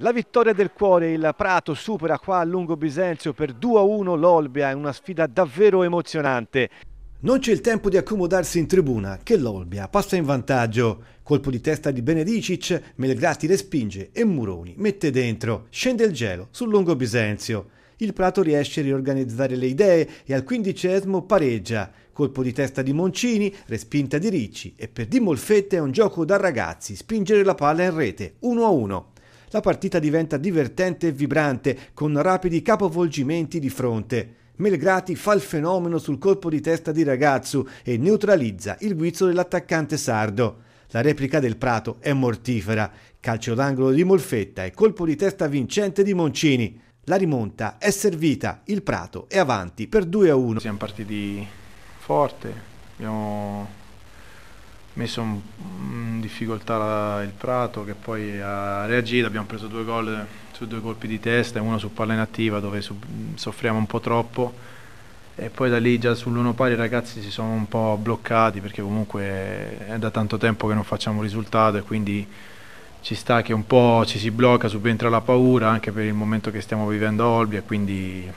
La vittoria del cuore, il Prato supera qua a Lungo Bisenzio per 2-1 l'Olbia è una sfida davvero emozionante. Non c'è il tempo di accomodarsi in tribuna, che l'Olbia passa in vantaggio. Colpo di testa di Benedicic, Melgrati respinge e Muroni mette dentro. Scende il gelo sul Lungo Bisenzio. Il Prato riesce a riorganizzare le idee e al quindicesimo pareggia. Colpo di testa di Moncini, respinta di Ricci e per Di Molfetta è un gioco da ragazzi, spingere la palla in rete, 1-1 la partita diventa divertente e vibrante, con rapidi capovolgimenti di fronte. Melgrati fa il fenomeno sul colpo di testa di Ragazzu e neutralizza il guizzo dell'attaccante sardo. La replica del Prato è mortifera, calcio d'angolo di Molfetta e colpo di testa vincente di Moncini. La rimonta è servita, il Prato è avanti per 2 a 1. Siamo partiti forte, abbiamo messo mm, in difficoltà il Prato che poi ha reagito, abbiamo preso due gol su due colpi di testa e uno su palla inattiva dove soffriamo un po' troppo e poi da lì già sull'uno pari i ragazzi si sono un po' bloccati perché comunque è da tanto tempo che non facciamo risultato e quindi ci sta che un po' ci si blocca, subentra la paura anche per il momento che stiamo vivendo a Olbia e quindi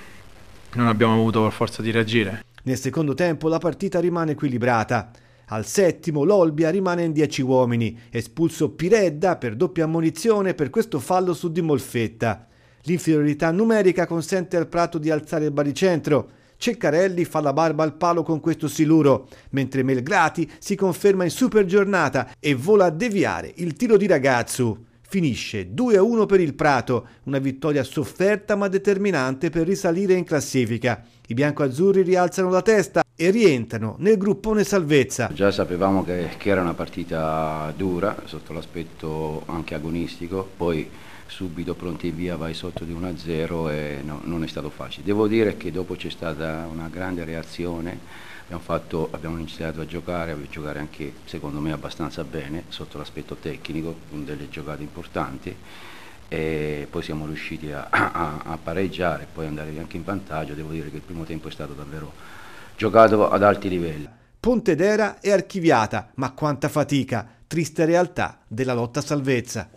non abbiamo avuto forza di reagire. Nel secondo tempo la partita rimane equilibrata. Al settimo l'Olbia rimane in 10 uomini, espulso Piredda per doppia ammonizione per questo fallo su Di Molfetta. L'inferiorità numerica consente al Prato di alzare il baricentro. Ceccarelli fa la barba al palo con questo siluro, mentre Melgrati si conferma in super giornata e vola a deviare il tiro di Ragazzu. Finisce 2-1 per il Prato, una vittoria sofferta ma determinante per risalire in classifica. I biancoazzurri rialzano la testa e rientrano nel gruppone salvezza. Già sapevamo che, che era una partita dura sotto l'aspetto anche agonistico, poi subito pronti via vai sotto di 1-0 e no, non è stato facile. Devo dire che dopo c'è stata una grande reazione, abbiamo, fatto, abbiamo iniziato a giocare, a giocare anche secondo me abbastanza bene sotto l'aspetto tecnico, con delle giocate importanti e poi siamo riusciti a, a, a pareggiare e poi andare anche in vantaggio. Devo dire che il primo tempo è stato davvero giocato ad alti livelli. Pontedera è archiviata, ma quanta fatica, triste realtà della lotta a salvezza.